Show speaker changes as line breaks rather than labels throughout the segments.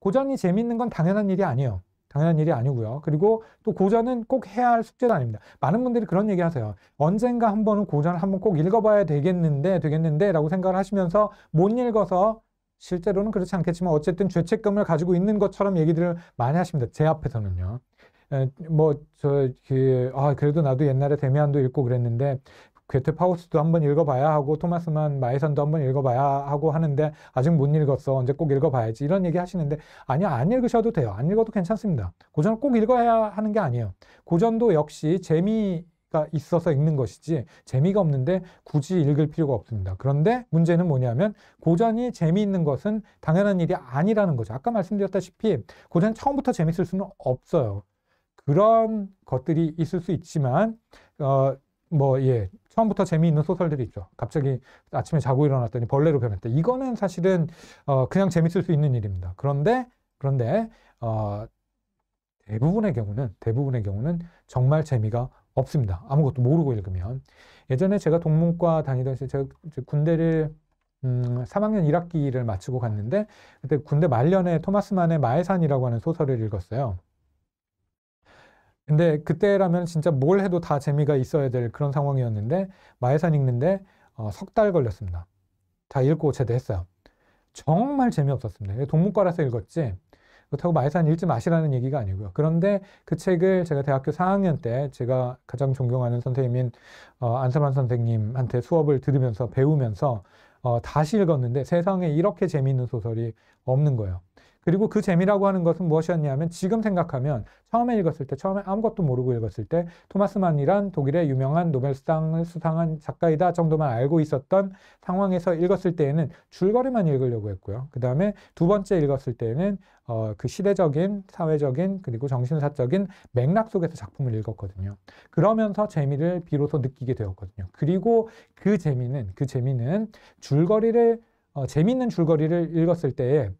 고전이 재밌는 건 당연한 일이 아니에요. 당연한 일이 아니고요. 그리고 또 고전은 꼭 해야 할 숙제도 아닙니다. 많은 분들이 그런 얘기 하세요. 언젠가 한 번은 고전을 한번 꼭 읽어봐야 되겠는데, 되겠는데, 라고 생각을 하시면서 못 읽어서 실제로는 그렇지 않겠지만 어쨌든 죄책감을 가지고 있는 것처럼 얘기들을 많이 하십니다. 제 앞에서는요. 뭐, 저, 그, 아, 그래도 나도 옛날에 대안도 읽고 그랬는데, 괴테 파우스도 한번 읽어봐야 하고 토마스만 마이선도 한번 읽어봐야 하고 하는데 아직 못 읽었어 언제 꼭 읽어봐야지 이런 얘기 하시는데 아니요 안 읽으셔도 돼요 안 읽어도 괜찮습니다 고전 을꼭 읽어야 하는 게 아니에요 고전도 역시 재미 가 있어서 읽는 것이지 재미가 없는데 굳이 읽을 필요가 없습니다. 그런데 문제는 뭐냐면 고전이 재미있는 것은 당연한 일이 아니라는 거죠. 아까 말씀드렸다시피 고전 처음부터 재미있을 수는 없어요. 그런 것들이 있을 수 있지만 어 뭐 예 처음부터 재미있는 소설들이 있죠. 갑자기 아침에 자고 일어났더니 벌레로 변했다. 이거는 사실은 어, 그냥 재밌을 수 있는 일입니다. 그런데 그런데 어, 대부분의 경우는 대부분의 경우는 정말 재미가 없습니다. 아무것도 모르고 읽으면 예전에 제가 동문과 다니던 시 제가 군대를 음, 3학년 1학기를 마치고 갔는데 그때 군대 말년에 토마스만의 마해산이라고 하는 소설을 읽었어요. 근데 그때라면 진짜 뭘 해도 다 재미가 있어야 될 그런 상황이었는데 마해산 읽는데 어, 석달 걸렸습니다. 다 읽고 제대했어요. 정말 재미없었습니다. 동문과라서 읽었지 그렇다고 마해산 읽지 마시라는 얘기가 아니고요. 그런데 그 책을 제가 대학교 4학년 때 제가 가장 존경하는 선생님인 어, 안사만 선생님한테 수업을 들으면서 배우면서 어, 다시 읽었는데 세상에 이렇게 재미있는 소설이 없는 거예요. 그리고 그 재미라고 하는 것은 무엇이었냐면 지금 생각하면 처음에 읽었을 때 처음에 아무것도 모르고 읽었을 때 토마스 만이란 독일의 유명한 노벨상을 수상한 작가이다 정도만 알고 있었던 상황에서 읽었을 때에는 줄거리만 읽으려고 했고요. 그 다음에 두 번째 읽었을 때에는 어, 그 시대적인, 사회적인, 그리고 정신사적인 맥락 속에서 작품을 읽었거든요. 그러면서 재미를 비로소 느끼게 되었거든요. 그리고 그 재미는, 그 재미는 줄거리를, 어, 재미있는 줄거리를 읽었을 때에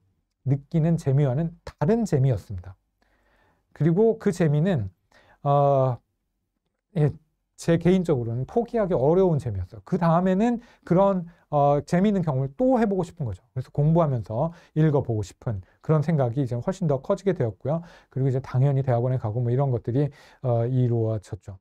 느끼는 재미와는 다른 재미였습니다. 그리고 그 재미는 어, 예, 제 개인적으로는 포기하기 어려운 재미였어요. 그 다음에는 그런 어, 재미있는 경험을 또 해보고 싶은 거죠. 그래서 공부하면서 읽어보고 싶은 그런 생각이 이제 훨씬 더 커지게 되었고요. 그리고 이제 당연히 대학원에 가고 뭐 이런 것들이 어, 이루어졌죠.